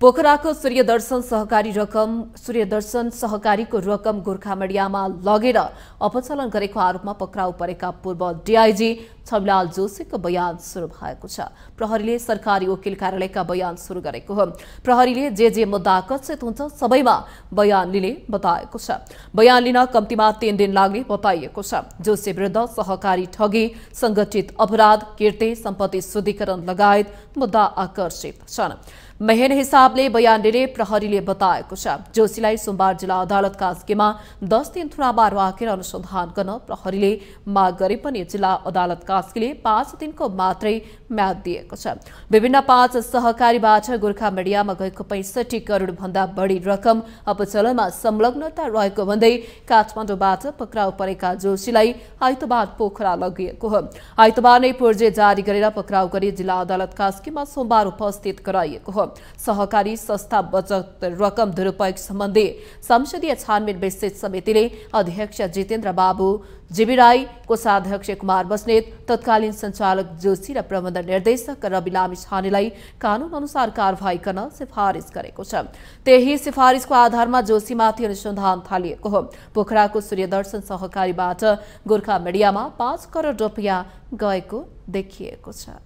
पोखराको सूर्यदर्शन सहकारी रकम सूर्यदर्शन सहकारीको रकम गोर्खामडियामा लगेर अपचलन गरेको आरोपमा पक्राउ परेका पूर्व डिआइजी छविलाल जोशीको बयान सुरु भएको छ प्रहरीले सरकारी वकिल कार्यालयका बयान सुरु गरेको हो प्रहरीले जे जे मुद्दा आकर्षित हुन्छ सबैमा बयान लिने बताएको छ बयान लिन कम्तीमा तीन दिन लाग्ने बताइएको छ जोशी विरुद्ध सहकारी ठगी संगठित अपराध किर्ते सम्पत्ति शुद्धिकरण लगायत मुद्दा आकर्षित छन् मेहेन हिसाबले बयान दिने प्रहरीले बताएको छ जोशीलाई सोमबार जिल्ला अदालतका कास्कीमा दस दिन थुनामा राखेर अनुसन्धान गर्न प्रहरीले माग गरे पनि जिल्ला अदालत कास्कीले पाँच दिनको मात्रै म्याद दिएको छ विभिन्न पाँच सहकारीबाट गोर्खा मिडियामा गएको पैसठी करोड भन्दा बढी रकम अपचलनमा संलग्नता रहेको भन्दै काठमाडौँबाट पक्राउ परेका जोशीलाई आइतबार पोखरा लगिएको हो आइतबार नै पूर्जे जारी गरेर पक्राउ गरी जिल्ला अदालत कास्कीमा सोमबार उपस्थित गराइएको हो सहकारी संस्था बचत रकम दुरुपयोग सम्बन्धी संसदीय छानबिन विस्तृत समितिले अध्यक्ष जितेन्द्र बाबु जीबी राई कोषाध्यक्ष कुमार बस्नेत तत्कालीन सञ्चालक जोशी र प्रबन्ध निर्देशक रवि लामी छानेलाई कानून अनुसार कारवाही गर्न सिफारिस गरेको छ त्यही सिफारिसको आधारमा जोशीमाथि अनुसन्धान थालिएको हो पोखराको सूर्यदर्शन सहकारीबाट गोर्खा मिडियामा पाँच करोड रुपियाँ गएको देखिएको छ